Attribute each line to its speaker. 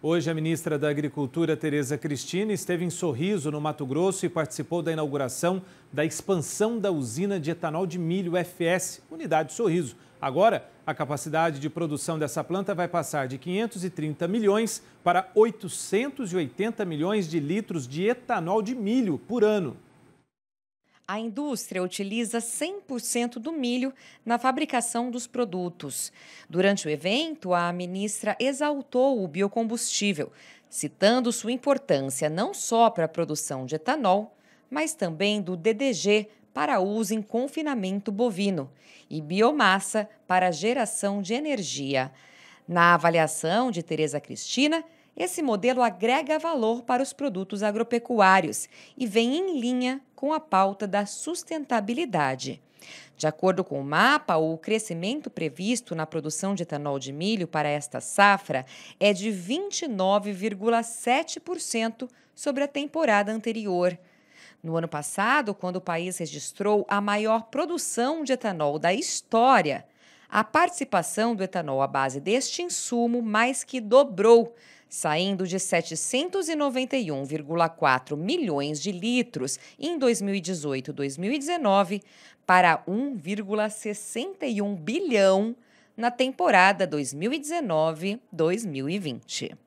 Speaker 1: Hoje, a ministra da Agricultura, Tereza Cristina, esteve em Sorriso, no Mato Grosso, e participou da inauguração da expansão da usina de etanol de milho FS, unidade Sorriso. Agora, a capacidade de produção dessa planta vai passar de 530 milhões para 880 milhões de litros de etanol de milho por ano
Speaker 2: a indústria utiliza 100% do milho na fabricação dos produtos. Durante o evento, a ministra exaltou o biocombustível, citando sua importância não só para a produção de etanol, mas também do DDG para uso em confinamento bovino e biomassa para geração de energia. Na avaliação de Tereza Cristina, esse modelo agrega valor para os produtos agropecuários e vem em linha com a pauta da sustentabilidade. De acordo com o mapa, o crescimento previsto na produção de etanol de milho para esta safra é de 29,7% sobre a temporada anterior. No ano passado, quando o país registrou a maior produção de etanol da história, a participação do etanol à base deste insumo mais que dobrou, saindo de 791,4 milhões de litros em 2018-2019 para 1,61 bilhão na temporada 2019-2020.